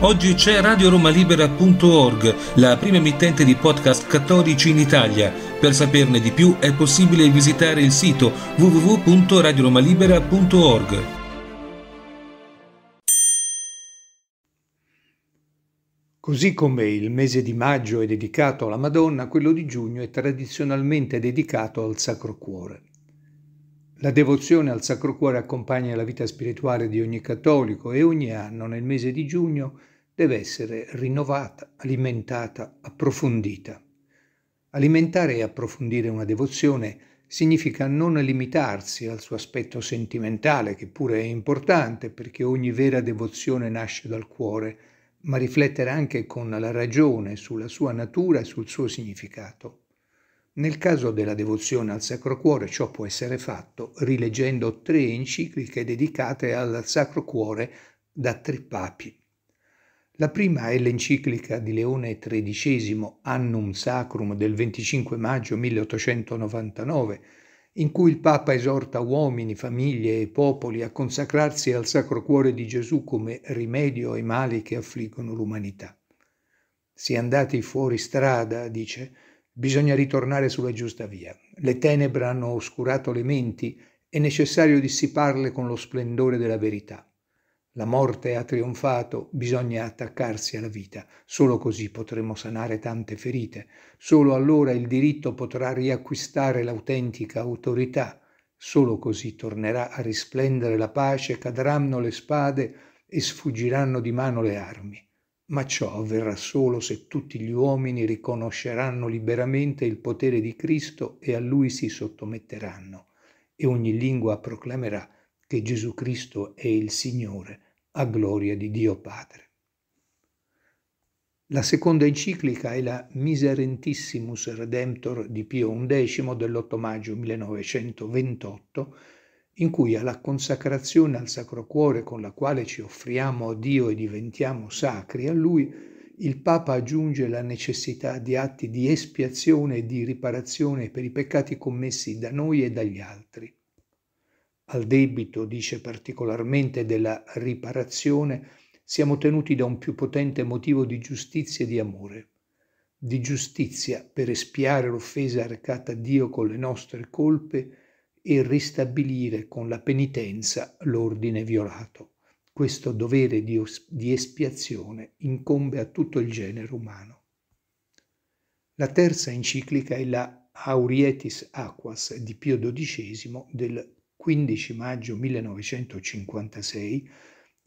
Oggi c'è radioromalibera.org, la prima emittente di podcast cattolici in Italia. Per saperne di più è possibile visitare il sito www.radioromalibera.org. Così come il mese di maggio è dedicato alla Madonna, quello di giugno è tradizionalmente dedicato al Sacro Cuore. La devozione al Sacro Cuore accompagna la vita spirituale di ogni cattolico e ogni anno, nel mese di giugno, deve essere rinnovata, alimentata, approfondita. Alimentare e approfondire una devozione significa non limitarsi al suo aspetto sentimentale, che pure è importante perché ogni vera devozione nasce dal cuore, ma riflettere anche con la ragione sulla sua natura e sul suo significato. Nel caso della devozione al Sacro Cuore ciò può essere fatto rileggendo tre encicliche dedicate al Sacro Cuore da tre papi. La prima è l'enciclica di Leone XIII Annum Sacrum del 25 maggio 1899, in cui il Papa esorta uomini, famiglie e popoli a consacrarsi al Sacro Cuore di Gesù come rimedio ai mali che affliggono l'umanità. Si andati fuori strada, dice, Bisogna ritornare sulla giusta via. Le tenebre hanno oscurato le menti, è necessario dissiparle con lo splendore della verità. La morte ha trionfato, bisogna attaccarsi alla vita. Solo così potremo sanare tante ferite. Solo allora il diritto potrà riacquistare l'autentica autorità. Solo così tornerà a risplendere la pace, cadranno le spade e sfuggiranno di mano le armi ma ciò avverrà solo se tutti gli uomini riconosceranno liberamente il potere di Cristo e a lui si sottometteranno, e ogni lingua proclamerà che Gesù Cristo è il Signore, a gloria di Dio Padre. La seconda enciclica è la Miserentissimus Redemptor di Pio X dell'8 maggio 1928, in cui alla consacrazione al Sacro Cuore con la quale ci offriamo a Dio e diventiamo sacri a Lui, il Papa aggiunge la necessità di atti di espiazione e di riparazione per i peccati commessi da noi e dagli altri. Al debito, dice particolarmente, della riparazione, siamo tenuti da un più potente motivo di giustizia e di amore. Di giustizia per espiare l'offesa arrecata a Dio con le nostre colpe, e ristabilire con la penitenza l'ordine violato. Questo dovere di, os- di espiazione incombe a tutto il genere umano. La terza enciclica è la Aurietis Aquas di Pio XII del 15 maggio 1956,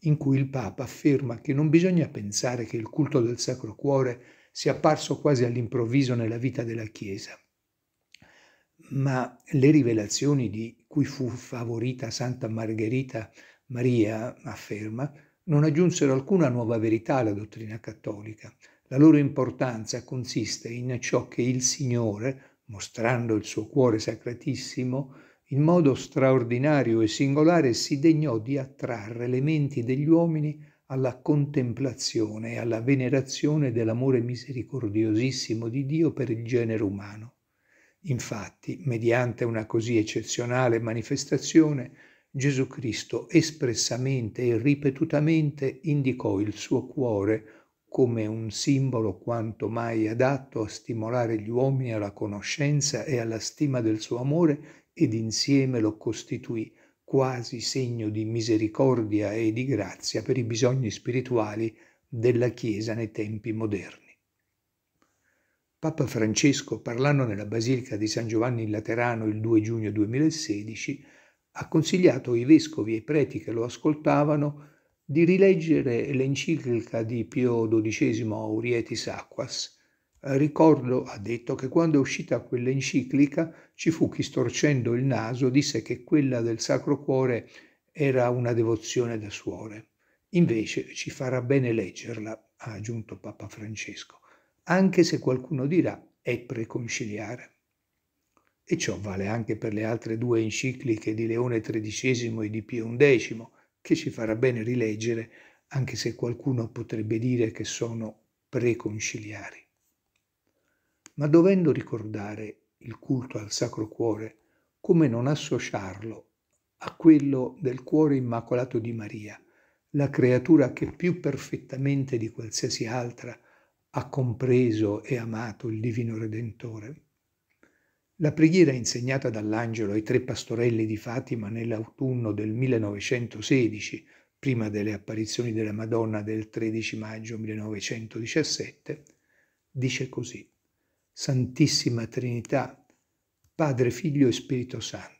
in cui il Papa afferma che non bisogna pensare che il culto del Sacro Cuore sia apparso quasi all'improvviso nella vita della Chiesa ma le rivelazioni di cui fu favorita Santa Margherita Maria, afferma, non aggiunsero alcuna nuova verità alla dottrina cattolica. La loro importanza consiste in ciò che il Signore, mostrando il suo cuore sacratissimo, in modo straordinario e singolare si degnò di attrarre le menti degli uomini alla contemplazione e alla venerazione dell'amore misericordiosissimo di Dio per il genere umano. Infatti, mediante una così eccezionale manifestazione, Gesù Cristo espressamente e ripetutamente indicò il suo cuore come un simbolo quanto mai adatto a stimolare gli uomini alla conoscenza e alla stima del suo amore ed insieme lo costituì quasi segno di misericordia e di grazia per i bisogni spirituali della Chiesa nei tempi moderni. Papa Francesco, parlando nella Basilica di San Giovanni in Laterano il 2 giugno 2016, ha consigliato ai vescovi e ai preti che lo ascoltavano di rileggere l'enciclica di Pio XII Aurietis Aquas. Ricordo, ha detto, che quando è uscita quell'enciclica ci fu chi storcendo il naso disse che quella del Sacro Cuore era una devozione da suore. Invece ci farà bene leggerla, ha aggiunto Papa Francesco anche se qualcuno dirà è preconciliare. E ciò vale anche per le altre due encicliche di Leone XIII e di Pio XI, che ci farà bene rileggere, anche se qualcuno potrebbe dire che sono preconciliari. Ma dovendo ricordare il culto al Sacro Cuore, come non associarlo a quello del cuore immacolato di Maria, la creatura che più perfettamente di qualsiasi altra ha compreso e amato il divino Redentore. La preghiera insegnata dall'angelo ai tre pastorelli di Fatima nell'autunno del 1916, prima delle apparizioni della Madonna del 13 maggio 1917, dice così: Santissima Trinità, Padre, Figlio e Spirito Santo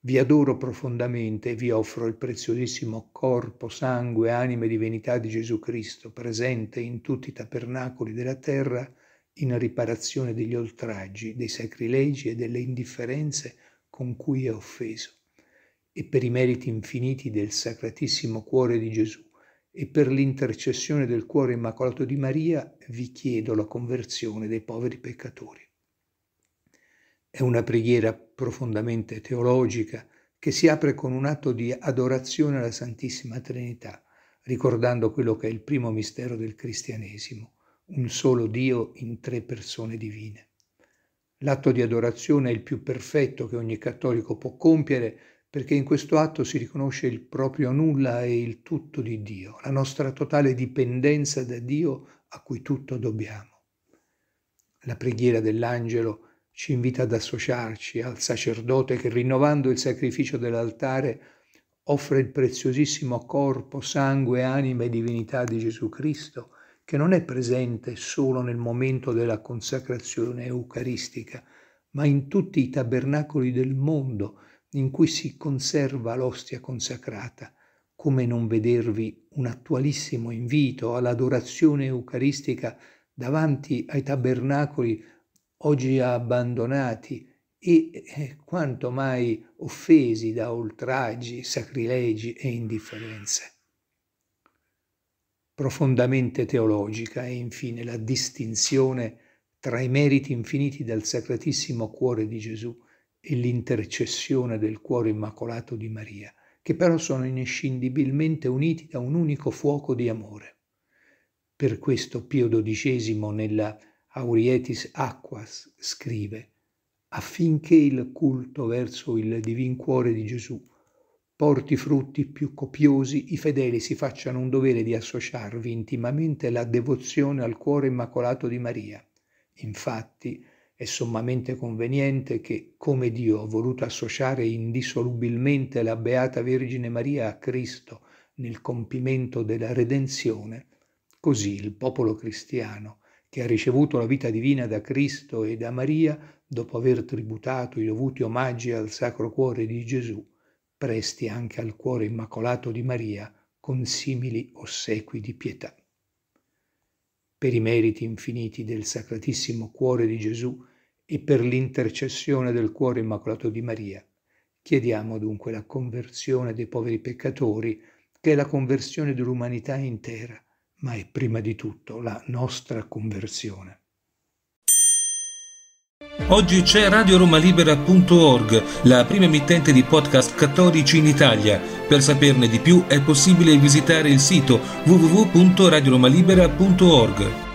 vi adoro profondamente e vi offro il preziosissimo corpo, sangue, anima e divinità di Gesù Cristo, presente in tutti i tabernacoli della terra, in riparazione degli oltraggi, dei sacrilegi e delle indifferenze con cui è offeso, e per i meriti infiniti del Sacratissimo Cuore di Gesù, e per l'intercessione del Cuore Immacolato di Maria, vi chiedo la conversione dei poveri peccatori. È una preghiera profondamente teologica che si apre con un atto di adorazione alla Santissima Trinità, ricordando quello che è il primo mistero del cristianesimo, un solo Dio in tre persone divine. L'atto di adorazione è il più perfetto che ogni cattolico può compiere perché in questo atto si riconosce il proprio nulla e il tutto di Dio, la nostra totale dipendenza da Dio a cui tutto dobbiamo. La preghiera dell'angelo ci invita ad associarci al sacerdote che rinnovando il sacrificio dell'altare offre il preziosissimo corpo, sangue, anima e divinità di Gesù Cristo, che non è presente solo nel momento della consacrazione eucaristica, ma in tutti i tabernacoli del mondo in cui si conserva l'ostia consacrata. Come non vedervi un attualissimo invito all'adorazione eucaristica davanti ai tabernacoli oggi abbandonati e eh, quanto mai offesi da oltraggi, sacrilegi e indifferenze. Profondamente teologica è infine la distinzione tra i meriti infiniti del Sacratissimo Cuore di Gesù e l'intercessione del Cuore Immacolato di Maria, che però sono inescindibilmente uniti da un unico fuoco di amore. Per questo Pio XII nella Aurietis Aquas scrive affinché il culto verso il divin cuore di Gesù porti frutti più copiosi, i fedeli si facciano un dovere di associarvi intimamente la devozione al cuore immacolato di Maria. Infatti è sommamente conveniente che, come Dio ha voluto associare indissolubilmente la Beata Vergine Maria a Cristo nel compimento della redenzione, così il popolo cristiano, che ha ricevuto la vita divina da Cristo e da Maria, dopo aver tributato i dovuti omaggi al Sacro Cuore di Gesù, presti anche al Cuore Immacolato di Maria con simili ossequi di pietà. Per i meriti infiniti del Sacratissimo Cuore di Gesù e per l'intercessione del Cuore Immacolato di Maria, chiediamo dunque la conversione dei poveri peccatori, che è la conversione dell'umanità intera, ma è prima di tutto la nostra conversione. Oggi c'è radioromalibera.org, la prima emittente di podcast cattolici in Italia. Per saperne di più è possibile visitare il sito www.radioromalibera.org.